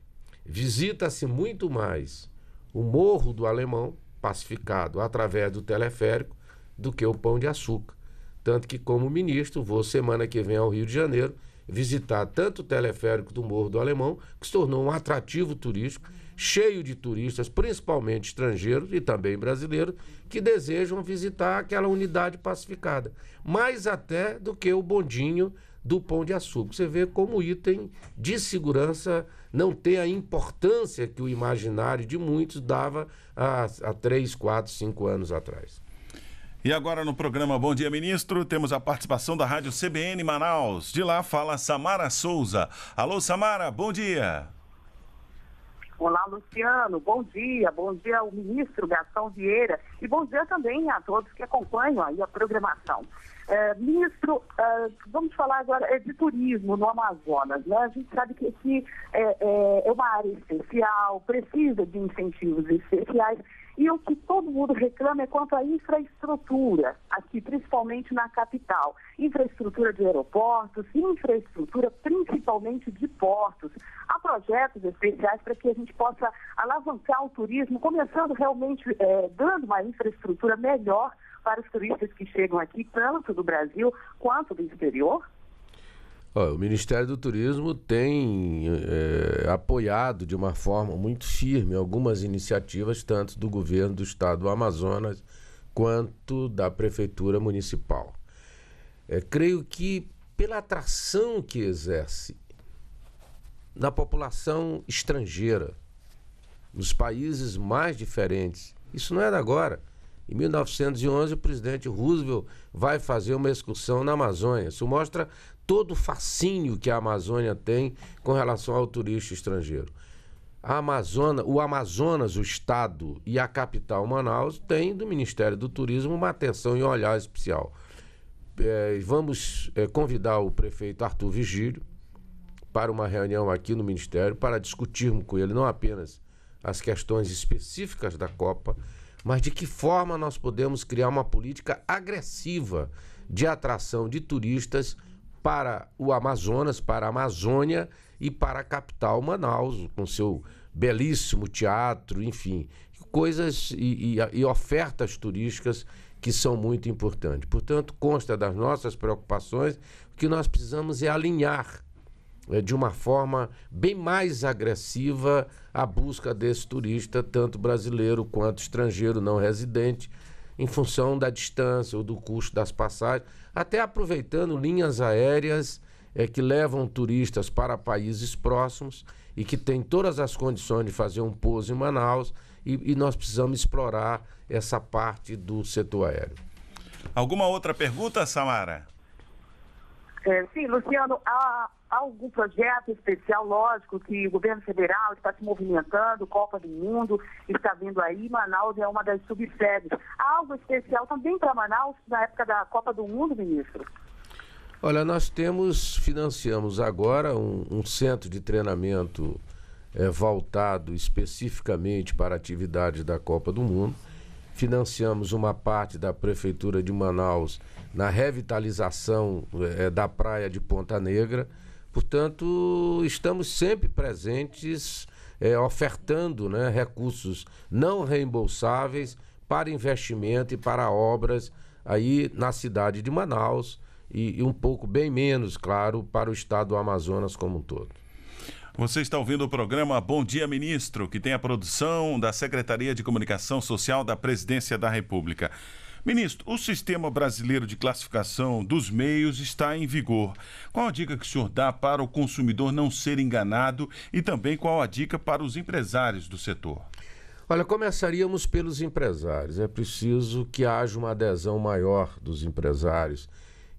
visita-se muito mais o Morro do Alemão, pacificado através do teleférico, do que o Pão de Açúcar. Tanto que, como ministro, vou semana que vem ao Rio de Janeiro visitar tanto o teleférico do Morro do Alemão, que se tornou um atrativo turístico, cheio de turistas, principalmente estrangeiros e também brasileiros, que desejam visitar aquela unidade pacificada. Mais até do que o bondinho do Pão de Açúcar. Você vê como o item de segurança não tem a importância que o imaginário de muitos dava há, há quatro, cinco anos atrás. E agora no programa Bom Dia Ministro, temos a participação da Rádio CBN Manaus. De lá fala Samara Souza. Alô Samara, bom dia. Olá, Luciano. Bom dia. Bom dia ao ministro Gastão Vieira. E bom dia também a todos que acompanham aí a programação. É, ministro, é, vamos falar agora é, de turismo no Amazonas. Né? A gente sabe que aqui é, é, é uma área essencial, precisa de incentivos especiais. E o que todo mundo reclama é quanto à infraestrutura aqui, principalmente na capital. Infraestrutura de aeroportos, infraestrutura principalmente de portos. Há projetos especiais para que a gente possa alavancar o turismo, começando realmente é, dando uma infraestrutura melhor para os turistas que chegam aqui, tanto do Brasil quanto do exterior? o Ministério do Turismo tem é, apoiado de uma forma muito firme algumas iniciativas, tanto do governo do estado do Amazonas quanto da prefeitura municipal. É, creio que pela atração que exerce na população estrangeira, nos países mais diferentes, isso não é da agora. Em 1911, o presidente Roosevelt vai fazer uma excursão na Amazônia. Isso mostra todo o fascínio que a Amazônia tem com relação ao turista estrangeiro. A Amazônia, o Amazonas, o estado e a capital Manaus têm do Ministério do Turismo uma atenção e um olhar especial. É, vamos é, convidar o prefeito Arthur Vigílio para uma reunião aqui no Ministério para discutirmos com ele não apenas as questões específicas da Copa, mas de que forma nós podemos criar uma política agressiva de atração de turistas para o Amazonas, para a Amazônia e para a capital Manaus, com seu belíssimo teatro, enfim, coisas e, e, e ofertas turísticas que são muito importantes. Portanto, consta das nossas preocupações, o que nós precisamos é alinhar é, de uma forma bem mais agressiva a busca desse turista, tanto brasileiro quanto estrangeiro não residente, em função da distância ou do custo das passagens, até aproveitando linhas aéreas é, que levam turistas para países próximos e que têm todas as condições de fazer um pouso em Manaus, e, e nós precisamos explorar essa parte do setor aéreo. Alguma outra pergunta, Samara? É, sim, Luciano, a, algum projeto especial, lógico, que o governo federal está se movimentando, Copa do Mundo está vindo aí, Manaus é uma das subsedes. Algo especial também para Manaus na época da Copa do Mundo, ministro? Olha, nós temos, financiamos agora um, um centro de treinamento é, voltado especificamente para a atividade da Copa do Mundo. Financiamos uma parte da Prefeitura de Manaus na revitalização é, da praia de Ponta Negra. Portanto, estamos sempre presentes, é, ofertando né, recursos não reembolsáveis para investimento e para obras aí na cidade de Manaus e, e um pouco bem menos, claro, para o estado do Amazonas como um todo. Você está ouvindo o programa Bom Dia Ministro, que tem a produção da Secretaria de Comunicação Social da Presidência da República. Ministro, o sistema brasileiro de classificação dos meios está em vigor. Qual a dica que o senhor dá para o consumidor não ser enganado e também qual a dica para os empresários do setor? Olha, começaríamos pelos empresários. É preciso que haja uma adesão maior dos empresários,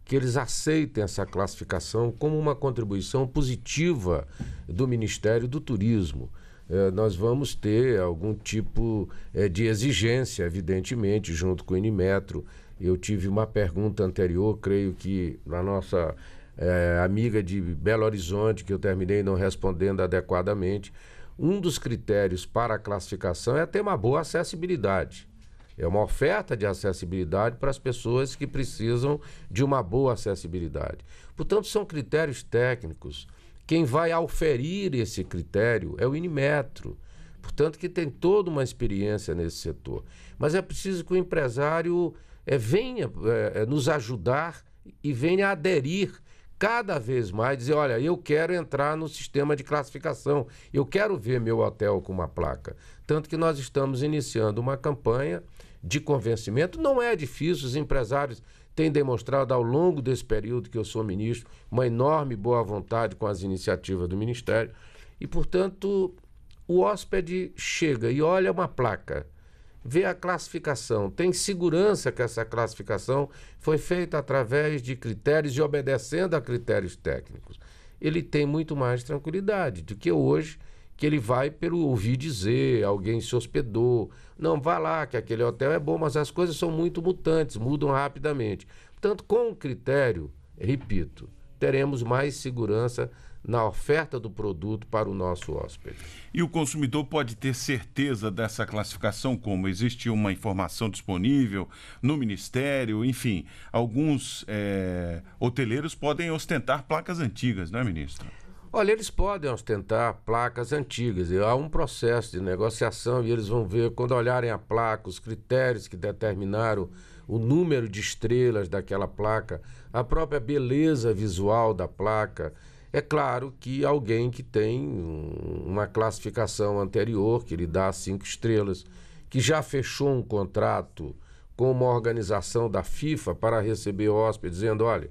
que eles aceitem essa classificação como uma contribuição positiva do Ministério do Turismo. Eh, nós vamos ter algum tipo eh, de exigência, evidentemente, junto com o Inimetro. Eu tive uma pergunta anterior, creio que na nossa eh, amiga de Belo Horizonte, que eu terminei não respondendo adequadamente. Um dos critérios para a classificação é ter uma boa acessibilidade. É uma oferta de acessibilidade para as pessoas que precisam de uma boa acessibilidade. Portanto, são critérios técnicos quem vai auferir esse critério é o Inimetro. Portanto, que tem toda uma experiência nesse setor. Mas é preciso que o empresário é, venha é, nos ajudar e venha aderir cada vez mais, dizer, olha, eu quero entrar no sistema de classificação, eu quero ver meu hotel com uma placa. Tanto que nós estamos iniciando uma campanha de convencimento. Não é difícil, os empresários tem demonstrado ao longo desse período que eu sou ministro uma enorme boa vontade com as iniciativas do Ministério. E, portanto, o hóspede chega e olha uma placa, vê a classificação, tem segurança que essa classificação foi feita através de critérios e obedecendo a critérios técnicos. Ele tem muito mais tranquilidade do que hoje que ele vai pelo ouvir dizer, alguém se hospedou. Não, vá lá, que aquele hotel é bom, mas as coisas são muito mutantes, mudam rapidamente. Portanto, com o critério, repito, teremos mais segurança na oferta do produto para o nosso hóspede. E o consumidor pode ter certeza dessa classificação como? Existe uma informação disponível no Ministério, enfim, alguns é, hoteleiros podem ostentar placas antigas, não é, ministro? Olha, eles podem ostentar placas antigas. Há um processo de negociação e eles vão ver, quando olharem a placa, os critérios que determinaram o número de estrelas daquela placa, a própria beleza visual da placa. É claro que alguém que tem uma classificação anterior, que lhe dá cinco estrelas, que já fechou um contrato com uma organização da FIFA para receber hóspede, dizendo: olha,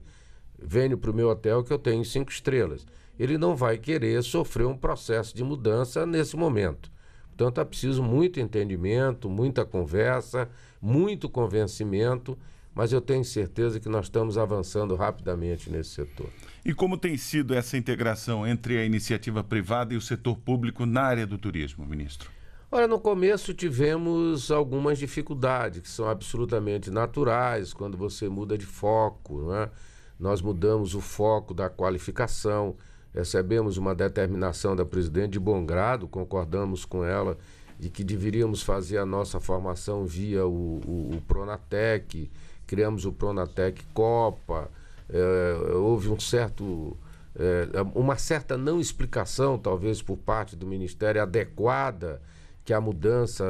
venha para o meu hotel que eu tenho cinco estrelas ele não vai querer sofrer um processo de mudança nesse momento. Portanto, é preciso muito entendimento, muita conversa, muito convencimento, mas eu tenho certeza que nós estamos avançando rapidamente nesse setor. E como tem sido essa integração entre a iniciativa privada e o setor público na área do turismo, ministro? Olha, no começo tivemos algumas dificuldades que são absolutamente naturais quando você muda de foco. Não é? Nós mudamos o foco da qualificação, recebemos uma determinação da presidente de bom grado, concordamos com ela de que deveríamos fazer a nossa formação via o, o, o Pronatec, criamos o Pronatec Copa, é, houve um certo, é, uma certa não explicação, talvez, por parte do Ministério adequada que a mudança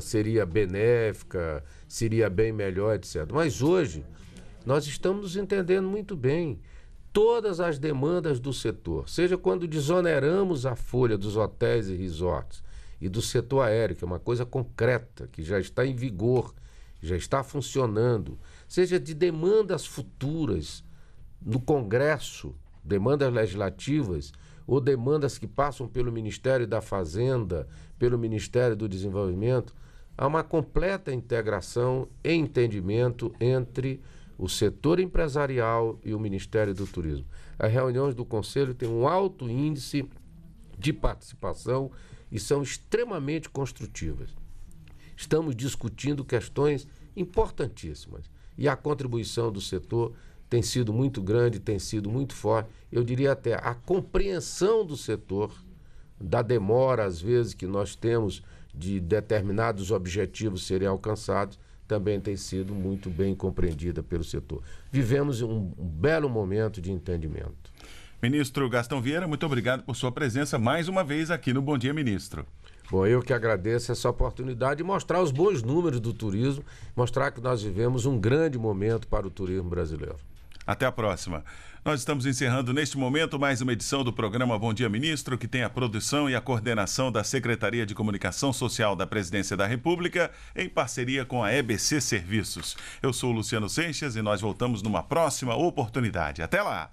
seria benéfica, seria bem melhor, etc. Mas hoje nós estamos entendendo muito bem todas as demandas do setor, seja quando desoneramos a folha dos hotéis e resorts e do setor aéreo, que é uma coisa concreta, que já está em vigor, já está funcionando, seja de demandas futuras no Congresso, demandas legislativas ou demandas que passam pelo Ministério da Fazenda, pelo Ministério do Desenvolvimento, há uma completa integração e entendimento entre o setor empresarial e o Ministério do Turismo. As reuniões do Conselho têm um alto índice de participação e são extremamente construtivas. Estamos discutindo questões importantíssimas e a contribuição do setor tem sido muito grande, tem sido muito forte. Eu diria até a compreensão do setor, da demora, às vezes, que nós temos de determinados objetivos serem alcançados, também tem sido muito bem compreendida pelo setor. Vivemos um, um belo momento de entendimento. Ministro Gastão Vieira, muito obrigado por sua presença mais uma vez aqui no Bom Dia Ministro. Bom, eu que agradeço essa oportunidade de mostrar os bons números do turismo, mostrar que nós vivemos um grande momento para o turismo brasileiro. Até a próxima. Nós estamos encerrando neste momento mais uma edição do programa Bom Dia Ministro, que tem a produção e a coordenação da Secretaria de Comunicação Social da Presidência da República, em parceria com a EBC Serviços. Eu sou o Luciano Seixas e nós voltamos numa próxima oportunidade. Até lá!